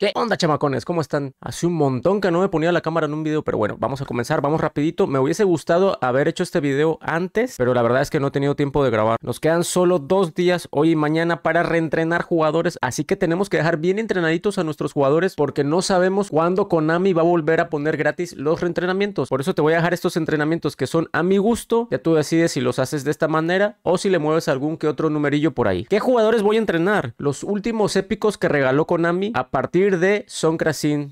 ¿Qué onda, chamacones? ¿Cómo están? Hace un montón que no me ponía la cámara en un video, pero bueno, vamos a comenzar, vamos rapidito. Me hubiese gustado haber hecho este video antes, pero la verdad es que no he tenido tiempo de grabar. Nos quedan solo dos días, hoy y mañana, para reentrenar jugadores, así que tenemos que dejar bien entrenaditos a nuestros jugadores porque no sabemos cuándo Konami va a volver a poner gratis los reentrenamientos. Por eso te voy a dejar estos entrenamientos que son a mi gusto, ya tú decides si los haces de esta manera o si le mueves algún que otro numerillo por ahí. ¿Qué jugadores voy a entrenar? Los últimos épicos que regaló Konami a partir de Son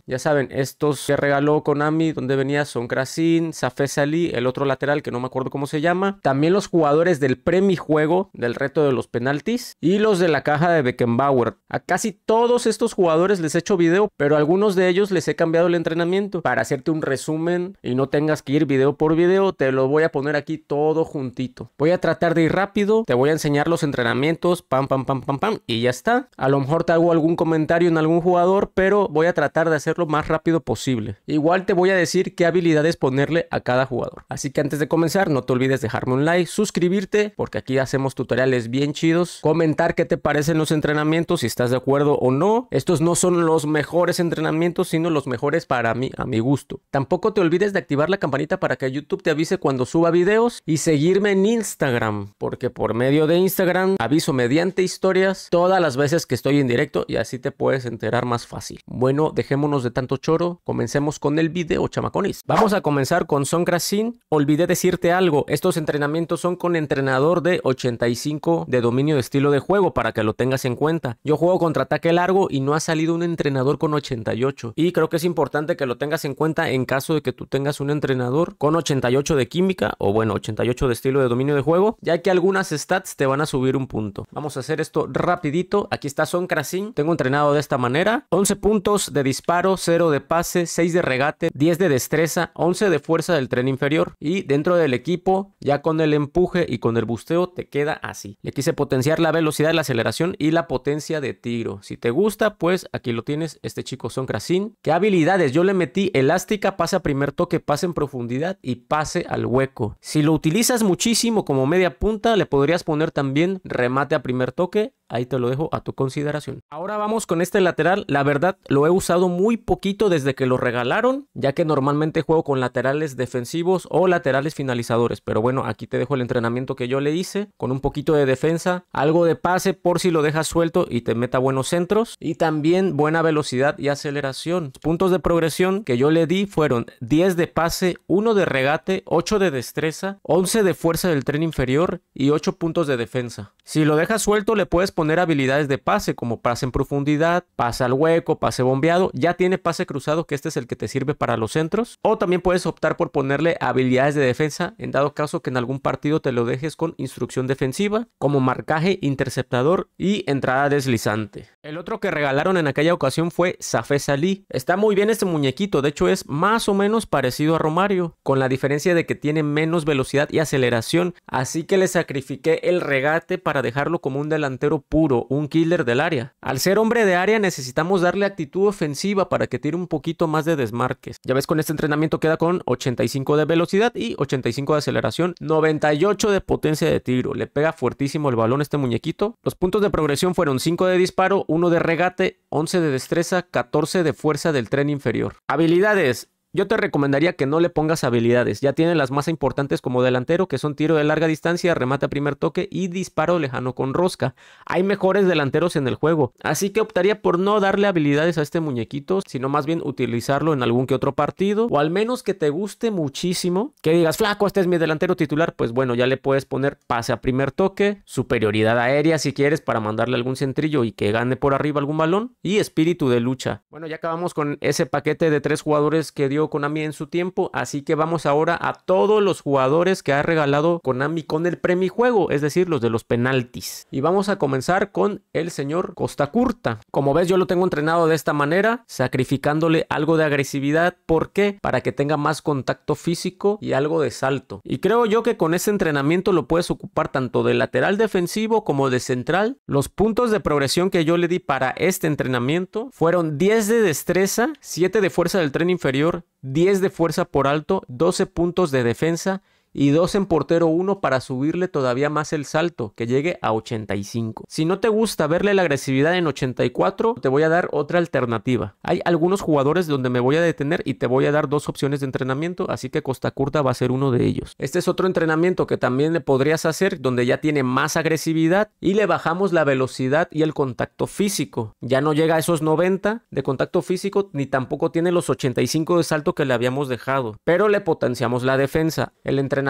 Ya saben, estos que regaló Konami, donde venía Son Krasin, el otro lateral que no me acuerdo cómo se llama. También los jugadores del Juego del reto de los penaltis y los de la caja de Beckenbauer. A casi todos estos jugadores les he hecho video, pero a algunos de ellos les he cambiado el entrenamiento. Para hacerte un resumen y no tengas que ir video por video, te lo voy a poner aquí todo juntito. Voy a tratar de ir rápido, te voy a enseñar los entrenamientos, pam, pam, pam, pam, pam, y ya está. A lo mejor te hago algún comentario en algún jugador pero voy a tratar de hacerlo más rápido posible. Igual te voy a decir qué habilidades ponerle a cada jugador. Así que antes de comenzar, no te olvides dejarme un like, suscribirte, porque aquí hacemos tutoriales bien chidos, comentar qué te parecen los entrenamientos, si estás de acuerdo o no. Estos no son los mejores entrenamientos, sino los mejores para mí, a mi gusto. Tampoco te olvides de activar la campanita para que YouTube te avise cuando suba videos y seguirme en Instagram, porque por medio de Instagram aviso mediante historias todas las veces que estoy en directo y así te puedes enterar más fácil. Bueno, dejémonos de tanto choro, comencemos con el video, chamacones. Vamos a comenzar con Son Krasin. Olvidé decirte algo, estos entrenamientos son con entrenador de 85 de dominio de estilo de juego para que lo tengas en cuenta. Yo juego contra ataque largo y no ha salido un entrenador con 88 y creo que es importante que lo tengas en cuenta en caso de que tú tengas un entrenador con 88 de química o bueno, 88 de estilo de dominio de juego, ya que algunas stats te van a subir un punto. Vamos a hacer esto rapidito. Aquí está Son Krasin, tengo entrenado de esta manera. 11 puntos de disparo, 0 de pase, 6 de regate, 10 de destreza, 11 de fuerza del tren inferior. Y dentro del equipo, ya con el empuje y con el busteo, te queda así. Le quise potenciar la velocidad, la aceleración y la potencia de tiro. Si te gusta, pues aquí lo tienes, este chico Son Krasin. ¿Qué habilidades? Yo le metí elástica, pase a primer toque, pase en profundidad y pase al hueco. Si lo utilizas muchísimo como media punta, le podrías poner también remate a primer toque Ahí te lo dejo a tu consideración. Ahora vamos con este lateral. La verdad, lo he usado muy poquito desde que lo regalaron, ya que normalmente juego con laterales defensivos o laterales finalizadores. Pero bueno, aquí te dejo el entrenamiento que yo le hice, con un poquito de defensa, algo de pase por si lo dejas suelto y te meta buenos centros. Y también buena velocidad y aceleración. puntos de progresión que yo le di fueron 10 de pase, 1 de regate, 8 de destreza, 11 de fuerza del tren inferior y 8 puntos de defensa. Si lo dejas suelto, le puedes poner habilidades de pase como pase en profundidad, pase al hueco, pase bombeado. Ya tiene pase cruzado, que este es el que te sirve para los centros. O también puedes optar por ponerle habilidades de defensa en dado caso que en algún partido te lo dejes con instrucción defensiva, como marcaje, interceptador y entrada deslizante. El otro que regalaron en aquella ocasión fue Safé Salí. Está muy bien este muñequito, de hecho es más o menos parecido a Romario, con la diferencia de que tiene menos velocidad y aceleración, así que le sacrifiqué el regate para dejarlo como un delantero puro, un killer del área. Al ser hombre de área necesitamos darle actitud ofensiva para que tire un poquito más de desmarques. Ya ves, con este entrenamiento queda con 85 de velocidad y 85 de aceleración, 98 de potencia de tiro. Le pega fuertísimo el balón este muñequito. Los puntos de progresión fueron 5 de disparo, 1 de regate, 11 de destreza, 14 de fuerza del tren inferior. Habilidades. Yo te recomendaría que no le pongas habilidades. Ya tiene las más importantes como delantero, que son tiro de larga distancia, remate a primer toque y disparo lejano con rosca. Hay mejores delanteros en el juego. Así que optaría por no darle habilidades a este muñequito, sino más bien utilizarlo en algún que otro partido. O al menos que te guste muchísimo. Que digas, flaco, este es mi delantero titular. Pues bueno, ya le puedes poner pase a primer toque, superioridad aérea si quieres para mandarle algún centrillo y que gane por arriba algún balón. Y espíritu de lucha. Bueno, ya acabamos con ese paquete de tres jugadores que dio Konami en su tiempo. Así que vamos ahora a todos los jugadores que ha regalado Konami con el juego es decir, los de los penaltis. Y vamos a comenzar con el señor Costa Curta. Como ves, yo lo tengo entrenado de esta manera, sacrificándole algo de agresividad. ¿Por qué? Para que tenga más contacto físico y algo de salto. Y creo yo que con ese entrenamiento lo puedes ocupar tanto de lateral defensivo como de central. Los puntos de progresión que yo le di para este entrenamiento fueron 10 de destreza, 7 de fuerza del tren inferior, 10 de fuerza por alto, 12 puntos de defensa y dos en portero 1 para subirle todavía más el salto, que llegue a 85. Si no te gusta verle la agresividad en 84, te voy a dar otra alternativa. Hay algunos jugadores donde me voy a detener y te voy a dar dos opciones de entrenamiento, así que Costa Curta va a ser uno de ellos. Este es otro entrenamiento que también le podrías hacer donde ya tiene más agresividad y le bajamos la velocidad y el contacto físico. Ya no llega a esos 90 de contacto físico ni tampoco tiene los 85 de salto que le habíamos dejado, pero le potenciamos la defensa. El entrenamiento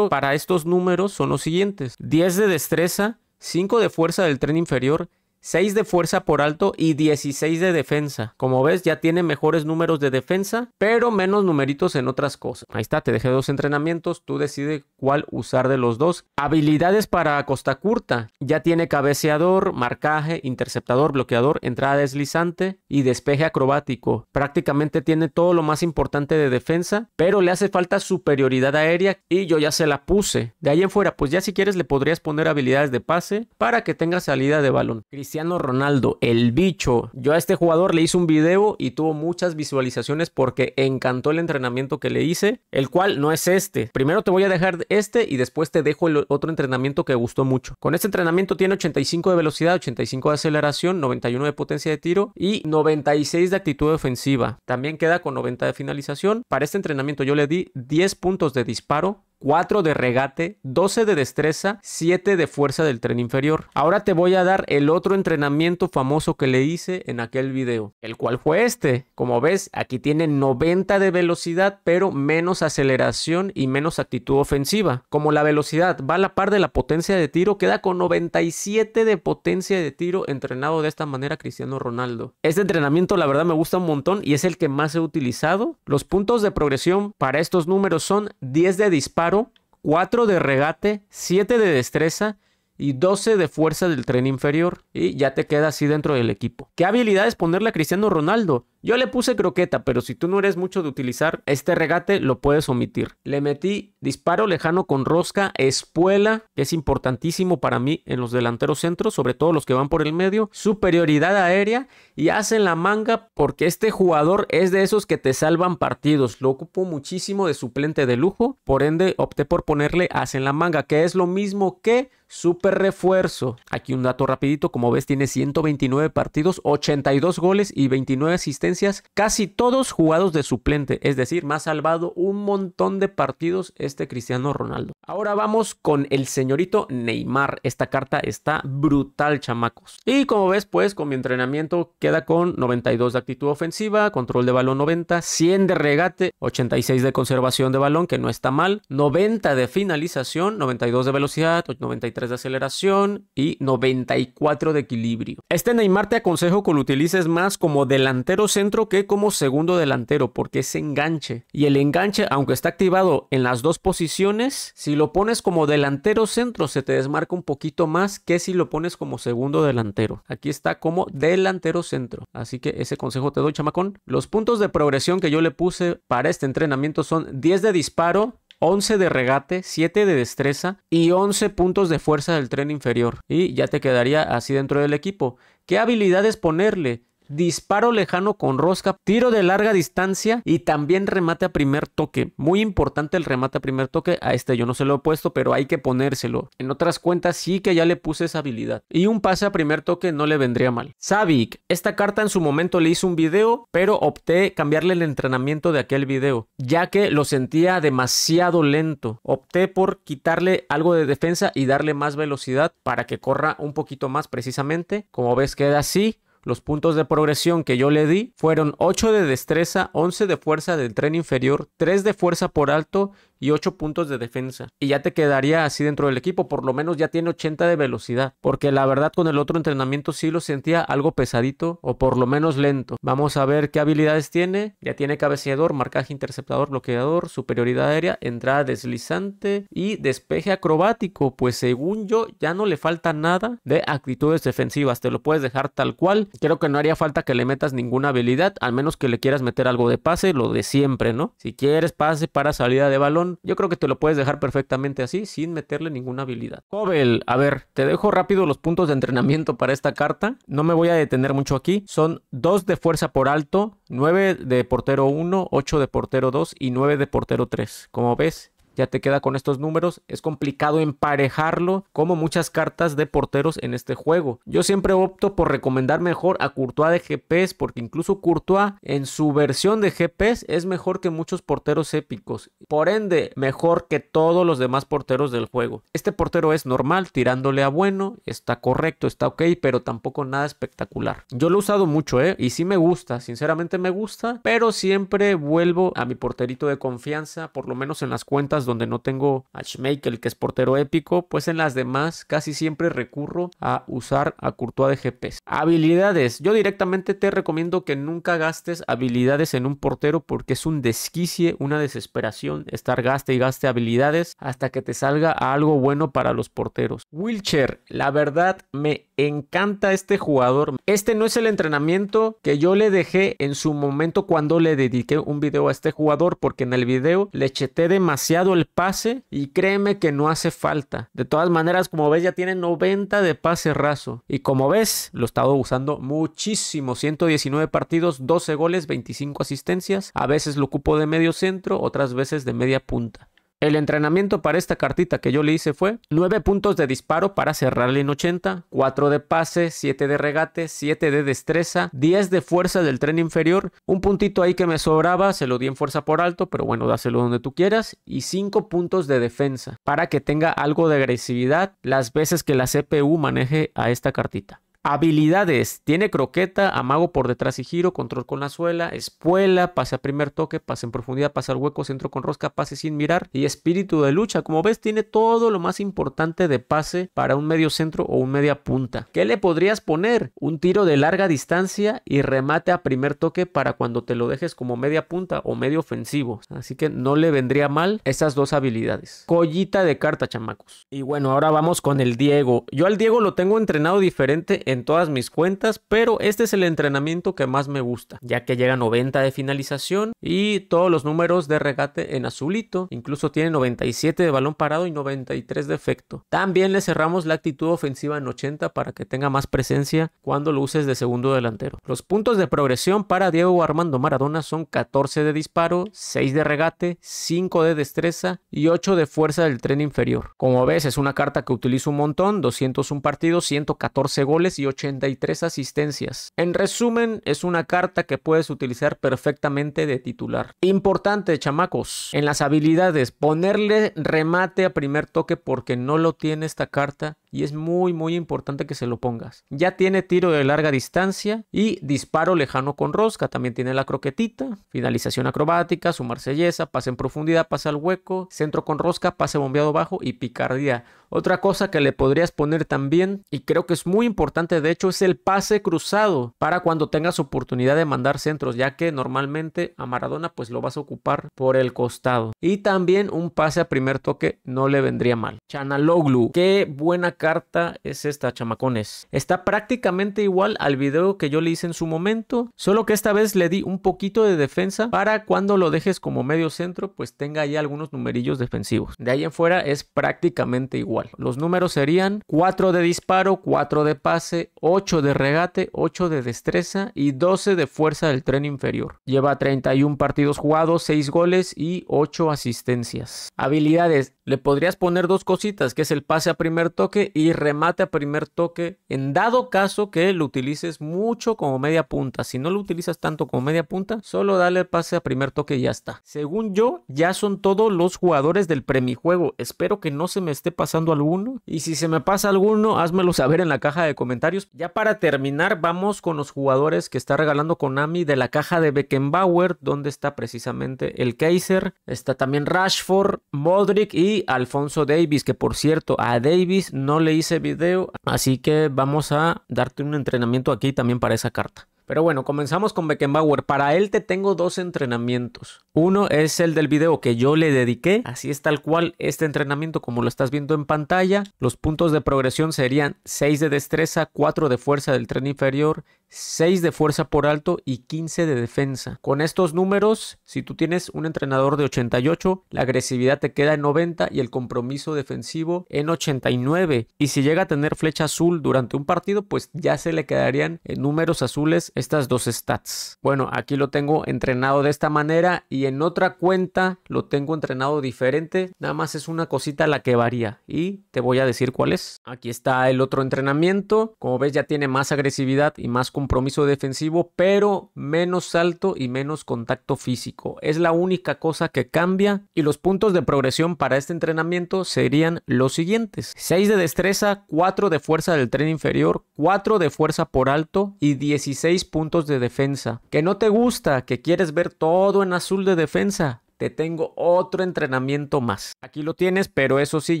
para estos números son los siguientes. 10 de destreza, 5 de fuerza del tren inferior, 6 de fuerza por alto y 16 de defensa. Como ves, ya tiene mejores números de defensa, pero menos numeritos en otras cosas. Ahí está, te dejé dos entrenamientos, tú decides cuál usar de los dos. Habilidades para Costa Curta. Ya tiene cabeceador, marcaje, interceptador, bloqueador, entrada deslizante y despeje acrobático. Prácticamente tiene todo lo más importante de defensa, pero le hace falta superioridad aérea y yo ya se la puse. De ahí en fuera, pues ya si quieres le podrías poner habilidades de pase para que tenga salida de balón. Cristiano Ronaldo, el bicho. Yo a este jugador le hice un video y tuvo muchas visualizaciones porque encantó el entrenamiento que le hice, el cual no es este. Primero te voy a dejar este y después te dejo el otro entrenamiento que gustó mucho. Con este entrenamiento tiene 85 de velocidad, 85 de aceleración, 91 de potencia de tiro y 96 de actitud ofensiva. También queda con 90 de finalización. Para este entrenamiento yo le di 10 puntos de disparo, 4 de regate, 12 de destreza, 7 de fuerza del tren inferior. Ahora te voy a dar el otro entrenamiento famoso que le hice en aquel video, el cual fue este. Como ves, aquí tiene 90 de velocidad, pero menos aceleración y menos actitud ofensiva. Como la velocidad va a la par de la potencia de tiro, queda con 97 de potencia de tiro entrenado de esta manera Cristiano Ronaldo. Este entrenamiento la verdad me gusta un montón y es el que más he utilizado. Los puntos de progresión para estos números son 10 de disparo, 4 de regate, 7 de destreza y 12 de fuerza del tren inferior. Y ya te queda así dentro del equipo. ¿Qué habilidades ponerle a Cristiano Ronaldo? Yo le puse croqueta, pero si tú no eres mucho de utilizar este regate, lo puedes omitir. Le metí disparo lejano con rosca, espuela, que es importantísimo para mí en los delanteros centros, sobre todo los que van por el medio, superioridad aérea y hacen la manga porque este jugador es de esos que te salvan partidos. Lo ocupo muchísimo de suplente de lujo, por ende opté por ponerle hacen la manga, que es lo mismo que super refuerzo. Aquí un dato rapidito, como ves tiene 129 partidos, 82 goles y 29 asistencias casi todos jugados de suplente, es decir, más salvado un montón de partidos este Cristiano Ronaldo. Ahora vamos con el señorito Neymar. Esta carta está brutal, chamacos. Y como ves, pues con mi entrenamiento queda con 92 de actitud ofensiva, control de balón 90, 100 de regate, 86 de conservación de balón, que no está mal, 90 de finalización, 92 de velocidad, 93 de aceleración y 94 de equilibrio. Este Neymar te aconsejo que lo utilices más como delantero centro que como segundo delantero porque es enganche. Y el enganche, aunque está activado en las dos posiciones, si lo pones como delantero centro se te desmarca un poquito más que si lo pones como segundo delantero. Aquí está como delantero centro. Así que ese consejo te doy, chamacón. Los puntos de progresión que yo le puse para este entrenamiento son 10 de disparo, 11 de regate, 7 de destreza y 11 puntos de fuerza del tren inferior. Y ya te quedaría así dentro del equipo. ¿Qué habilidades ponerle? disparo lejano con rosca, tiro de larga distancia y también remate a primer toque. Muy importante el remate a primer toque. A este yo no se lo he puesto, pero hay que ponérselo. En otras cuentas sí que ya le puse esa habilidad. Y un pase a primer toque no le vendría mal. Savic, esta carta en su momento le hice un video, pero opté cambiarle el entrenamiento de aquel video, ya que lo sentía demasiado lento. Opté por quitarle algo de defensa y darle más velocidad para que corra un poquito más precisamente. Como ves queda así los puntos de progresión que yo le di fueron 8 de destreza, 11 de fuerza del tren inferior, 3 de fuerza por alto y 8 puntos de defensa. Y ya te quedaría así dentro del equipo, por lo menos ya tiene 80 de velocidad, porque la verdad con el otro entrenamiento sí lo sentía algo pesadito o por lo menos lento. Vamos a ver qué habilidades tiene. Ya tiene cabeceador, marcaje interceptador, bloqueador, superioridad aérea, entrada deslizante y despeje acrobático. Pues según yo ya no le falta nada de actitudes defensivas, te lo puedes dejar tal cual. Creo que no haría falta que le metas ninguna habilidad, al menos que le quieras meter algo de pase, lo de siempre, ¿no? Si quieres pase para salida de balón yo creo que te lo puedes dejar perfectamente así sin meterle ninguna habilidad. Cobel, a ver, te dejo rápido los puntos de entrenamiento para esta carta. No me voy a detener mucho aquí. Son 2 de fuerza por alto, 9 de portero 1, 8 de portero 2 y 9 de portero 3. Como ves, ya te queda con estos números. Es complicado emparejarlo como muchas cartas de porteros en este juego. Yo siempre opto por recomendar mejor a Courtois de GPS porque incluso Courtois en su versión de GPS es mejor que muchos porteros épicos. Por ende, mejor que todos los demás porteros del juego. Este portero es normal, tirándole a bueno, está correcto, está ok, pero tampoco nada espectacular. Yo lo he usado mucho, ¿eh? Y sí me gusta, sinceramente me gusta, pero siempre vuelvo a mi porterito de confianza, por lo menos en las cuentas donde no tengo a Schmeichel, que es portero épico, pues en las demás casi siempre recurro a usar a Courtois de GPS. Habilidades. Yo directamente te recomiendo que nunca gastes habilidades en un portero porque es un desquicie, una desesperación estar gaste y gaste habilidades hasta que te salga algo bueno para los porteros. Wilcher, la verdad me encanta este jugador. Este no es el entrenamiento que yo le dejé en su momento cuando le dediqué un video a este jugador porque en el video le cheté demasiado el pase y créeme que no hace falta. De todas maneras, como ves, ya tiene 90 de pase raso. Y como ves, lo he estado usando muchísimo. 119 partidos, 12 goles, 25 asistencias. A veces lo ocupo de medio centro, otras veces de media punta. El entrenamiento para esta cartita que yo le hice fue 9 puntos de disparo para cerrarle en 80, 4 de pase, 7 de regate, 7 de destreza, 10 de fuerza del tren inferior, un puntito ahí que me sobraba, se lo di en fuerza por alto, pero bueno, dáselo donde tú quieras, y 5 puntos de defensa para que tenga algo de agresividad las veces que la CPU maneje a esta cartita. Habilidades. Tiene croqueta, amago por detrás y giro, control con la suela, espuela, pase a primer toque, pase en profundidad, pase al hueco, centro con rosca, pase sin mirar y espíritu de lucha. Como ves, tiene todo lo más importante de pase para un medio centro o un media punta. ¿Qué le podrías poner? Un tiro de larga distancia y remate a primer toque para cuando te lo dejes como media punta o medio ofensivo. Así que no le vendría mal esas dos habilidades. Collita de carta, chamacos. Y bueno, ahora vamos con el Diego. Yo al Diego lo tengo entrenado diferente en todas mis cuentas, pero este es el entrenamiento que más me gusta, ya que llega 90 de finalización y todos los números de regate en azulito, incluso tiene 97 de balón parado y 93 de efecto. También le cerramos la actitud ofensiva en 80 para que tenga más presencia cuando lo uses de segundo delantero. Los puntos de progresión para Diego Armando Maradona son 14 de disparo, 6 de regate, 5 de destreza y 8 de fuerza del tren inferior. Como ves, es una carta que utilizo un montón, 201 partidos, 114 goles y 83 asistencias. En resumen, es una carta que puedes utilizar perfectamente de titular. Importante, chamacos, en las habilidades, ponerle remate a primer toque porque no lo tiene esta carta y es muy muy importante que se lo pongas. Ya tiene tiro de larga distancia y disparo lejano con rosca, también tiene la croquetita, finalización acrobática, su marsellesa, pase en profundidad, pase al hueco, centro con rosca, pase bombeado bajo y picardía. Otra cosa que le podrías poner también y creo que es muy importante de hecho, es el pase cruzado para cuando tengas oportunidad de mandar centros, ya que normalmente a Maradona pues lo vas a ocupar por el costado. Y también un pase a primer toque no le vendría mal. Chanaloglu, qué buena carta es esta, chamacones. Está prácticamente igual al video que yo le hice en su momento, solo que esta vez le di un poquito de defensa para cuando lo dejes como medio centro, pues tenga ahí algunos numerillos defensivos. De ahí en fuera es prácticamente igual. Los números serían 4 de disparo, 4 de pase, 8 de regate, 8 de destreza y 12 de fuerza del tren inferior. Lleva 31 partidos jugados, 6 goles y 8 asistencias. Habilidades le podrías poner dos cositas, que es el pase a primer toque y remate a primer toque, en dado caso que lo utilices mucho como media punta. Si no lo utilizas tanto como media punta, solo dale pase a primer toque y ya está. Según yo, ya son todos los jugadores del premijuego. Espero que no se me esté pasando alguno. Y si se me pasa alguno, házmelo saber en la caja de comentarios. Ya para terminar, vamos con los jugadores que está regalando Konami de la caja de Beckenbauer, donde está precisamente el Kaiser. Está también Rashford, Modric y Alfonso Davis, que por cierto, a Davis no le hice video, así que vamos a darte un entrenamiento aquí también para esa carta. Pero bueno, comenzamos con Beckenbauer. Para él te tengo dos entrenamientos. Uno es el del video que yo le dediqué. Así es tal cual este entrenamiento como lo estás viendo en pantalla. Los puntos de progresión serían 6 de destreza, 4 de fuerza del tren inferior, 6 de fuerza por alto y 15 de defensa. Con estos números, si tú tienes un entrenador de 88, la agresividad te queda en 90 y el compromiso defensivo en 89. Y si llega a tener flecha azul durante un partido, pues ya se le quedarían en eh, números azules estas dos stats. Bueno, aquí lo tengo entrenado de esta manera y en otra cuenta lo tengo entrenado diferente. Nada más es una cosita la que varía y te voy a decir cuál es. Aquí está el otro entrenamiento. Como ves ya tiene más agresividad y más compromiso compromiso defensivo, pero menos salto y menos contacto físico. Es la única cosa que cambia y los puntos de progresión para este entrenamiento serían los siguientes. 6 de destreza, 4 de fuerza del tren inferior, 4 de fuerza por alto y 16 puntos de defensa. Que no te gusta, que quieres ver todo en azul de defensa, te tengo otro entrenamiento más. Aquí lo tienes, pero eso sí,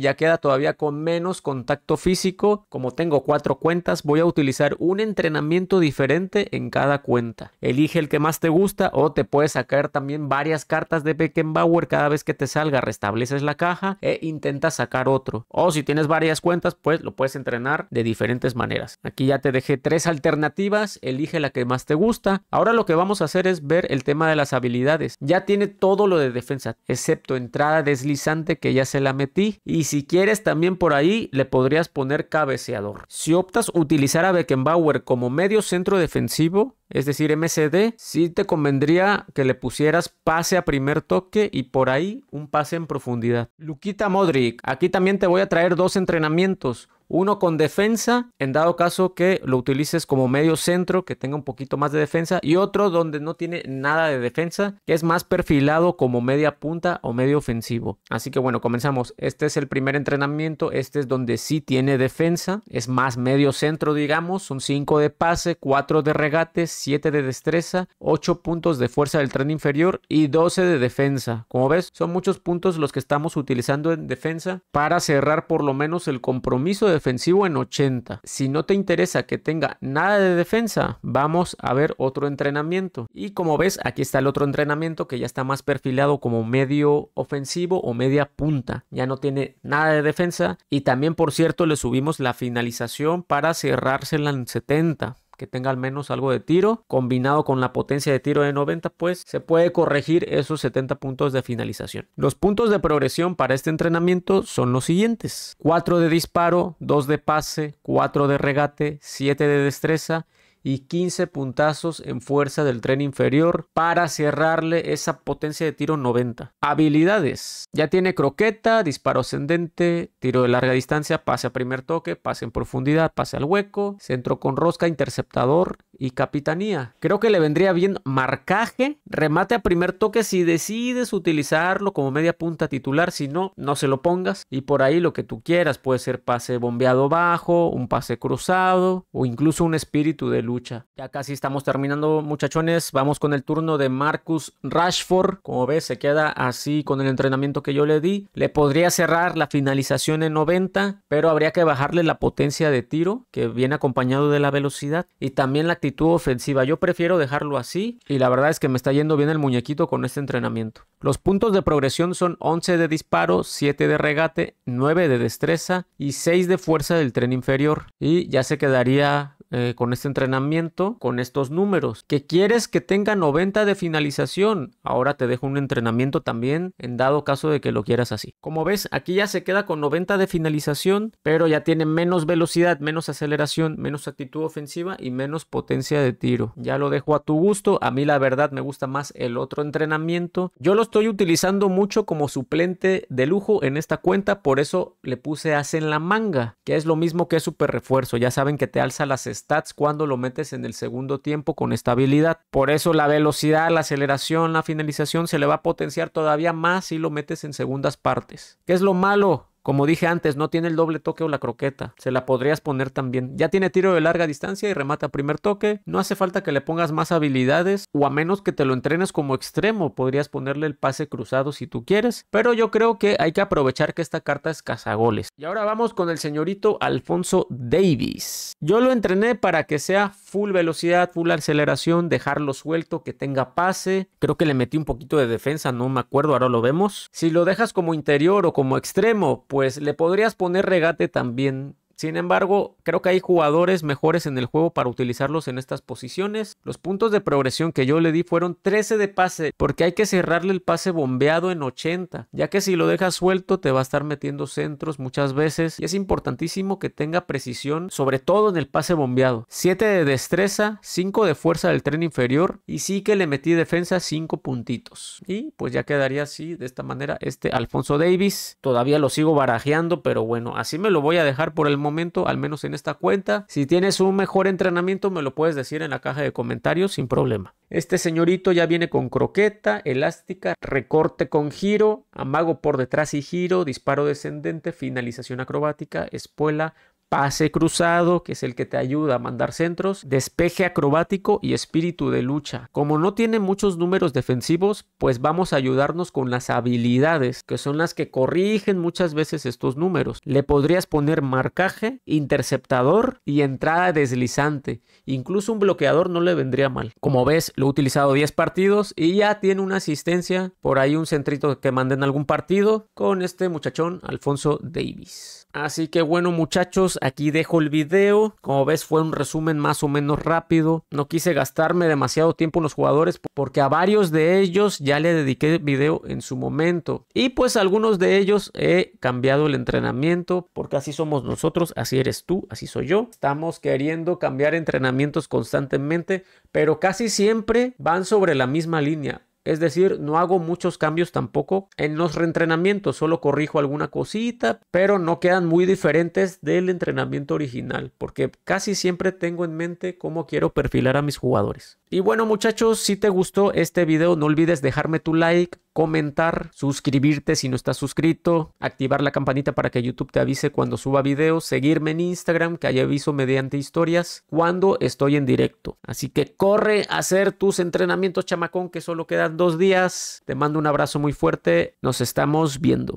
ya queda todavía con menos contacto físico. Como tengo cuatro cuentas, voy a utilizar un entrenamiento diferente en cada cuenta. Elige el que más te gusta o te puedes sacar también varias cartas de Beckenbauer cada vez que te salga. Restableces la caja e intentas sacar otro. O si tienes varias cuentas, pues lo puedes entrenar de diferentes maneras. Aquí ya te dejé tres alternativas, elige la que más te gusta. Ahora lo que vamos a hacer es ver el tema de las habilidades. Ya tiene todo lo de de defensa, excepto entrada deslizante que ya se la metí. Y si quieres también por ahí le podrías poner cabeceador. Si optas utilizar a Beckenbauer como medio centro defensivo, es decir, MCD, sí te convendría que le pusieras pase a primer toque y por ahí un pase en profundidad. Luquita Modric, aquí también te voy a traer dos entrenamientos uno con defensa, en dado caso que lo utilices como medio centro, que tenga un poquito más de defensa, y otro donde no tiene nada de defensa, que es más perfilado como media punta o medio ofensivo. Así que bueno, comenzamos. Este es el primer entrenamiento, este es donde sí tiene defensa, es más medio centro, digamos, son 5 de pase, 4 de regate, 7 de destreza, 8 puntos de fuerza del tren inferior y 12 de defensa. Como ves, son muchos puntos los que estamos utilizando en defensa para cerrar por lo menos el compromiso de defensivo en 80. Si no te interesa que tenga nada de defensa, vamos a ver otro entrenamiento. Y como ves, aquí está el otro entrenamiento que ya está más perfilado como medio ofensivo o media punta. Ya no tiene nada de defensa. Y también, por cierto, le subimos la finalización para cerrársela en 70 que tenga al menos algo de tiro, combinado con la potencia de tiro de 90, pues se puede corregir esos 70 puntos de finalización. Los puntos de progresión para este entrenamiento son los siguientes. 4 de disparo, 2 de pase, 4 de regate, 7 de destreza y 15 puntazos en fuerza del tren inferior para cerrarle esa potencia de tiro 90. Habilidades. Ya tiene croqueta, disparo ascendente, tiro de larga distancia, pase a primer toque, pase en profundidad, pase al hueco, centro con rosca, interceptador, y capitanía. Creo que le vendría bien marcaje, remate a primer toque si decides utilizarlo como media punta titular, si no, no se lo pongas y por ahí lo que tú quieras, puede ser pase bombeado bajo, un pase cruzado o incluso un espíritu de lucha. Ya casi estamos terminando muchachones, vamos con el turno de Marcus Rashford, como ves se queda así con el entrenamiento que yo le di, le podría cerrar la finalización en 90, pero habría que bajarle la potencia de tiro que viene acompañado de la velocidad y también la actitud ofensiva. Yo prefiero dejarlo así y la verdad es que me está yendo bien el muñequito con este entrenamiento. Los puntos de progresión son 11 de disparo, 7 de regate, 9 de destreza y 6 de fuerza del tren inferior. Y ya se quedaría eh, con este entrenamiento, con estos números. Que quieres que tenga 90 de finalización. Ahora te dejo un entrenamiento también en dado caso de que lo quieras así. Como ves, aquí ya se queda con 90 de finalización, pero ya tiene menos velocidad, menos aceleración, menos actitud ofensiva y menos potencia de tiro. Ya lo dejo a tu gusto. A mí la verdad me gusta más el otro entrenamiento. Yo lo estoy utilizando mucho como suplente de lujo en esta cuenta, por eso le puse hace en la manga, que es lo mismo que super refuerzo. Ya saben que te alza las stats cuando lo metes en el segundo tiempo con estabilidad. Por eso la velocidad, la aceleración, la finalización se le va a potenciar todavía más si lo metes en segundas partes. ¿Qué es lo malo? Como dije antes, no tiene el doble toque o la croqueta. Se la podrías poner también. Ya tiene tiro de larga distancia y remata primer toque. No hace falta que le pongas más habilidades o a menos que te lo entrenes como extremo. Podrías ponerle el pase cruzado si tú quieres. Pero yo creo que hay que aprovechar que esta carta es cazagoles. Y ahora vamos con el señorito Alfonso Davis. Yo lo entrené para que sea full velocidad, full aceleración, dejarlo suelto, que tenga pase. Creo que le metí un poquito de defensa, no me acuerdo, ahora lo vemos. Si lo dejas como interior o como extremo, pues le podrías poner regate también sin embargo, creo que hay jugadores mejores en el juego para utilizarlos en estas posiciones. Los puntos de progresión que yo le di fueron 13 de pase, porque hay que cerrarle el pase bombeado en 80, ya que si lo dejas suelto te va a estar metiendo centros muchas veces y es importantísimo que tenga precisión, sobre todo en el pase bombeado. 7 de destreza, 5 de fuerza del tren inferior y sí que le metí defensa 5 puntitos. Y pues ya quedaría así de esta manera este Alfonso Davis. Todavía lo sigo barajeando, pero bueno, así me lo voy a dejar por el momento, al menos en esta cuenta. Si tienes un mejor entrenamiento, me lo puedes decir en la caja de comentarios sin problema. Este señorito ya viene con croqueta, elástica, recorte con giro, amago por detrás y giro, disparo descendente, finalización acrobática, espuela, pase cruzado, que es el que te ayuda a mandar centros, despeje acrobático y espíritu de lucha. Como no tiene muchos números defensivos, pues vamos a ayudarnos con las habilidades, que son las que corrigen muchas veces estos números. Le podrías poner marcaje, interceptador y entrada deslizante. Incluso un bloqueador no le vendría mal. Como ves, lo he utilizado 10 partidos y ya tiene una asistencia, por ahí un centrito que manden algún partido con este muchachón Alfonso Davis. Así que bueno muchachos, aquí dejo el video. Como ves fue un resumen más o menos rápido. No quise gastarme demasiado tiempo en los jugadores porque a varios de ellos ya le dediqué video en su momento. Y pues algunos de ellos he cambiado el entrenamiento porque así somos nosotros, así eres tú, así soy yo. Estamos queriendo cambiar entrenamientos constantemente, pero casi siempre van sobre la misma línea es decir, no hago muchos cambios tampoco en los reentrenamientos, solo corrijo alguna cosita, pero no quedan muy diferentes del entrenamiento original, porque casi siempre tengo en mente cómo quiero perfilar a mis jugadores. Y bueno muchachos, si te gustó este video no olvides dejarme tu like, comentar, suscribirte si no estás suscrito, activar la campanita para que YouTube te avise cuando suba videos, seguirme en Instagram que haya aviso mediante historias cuando estoy en directo. Así que corre a hacer tus entrenamientos chamacón que solo quedan dos días. Te mando un abrazo muy fuerte, nos estamos viendo.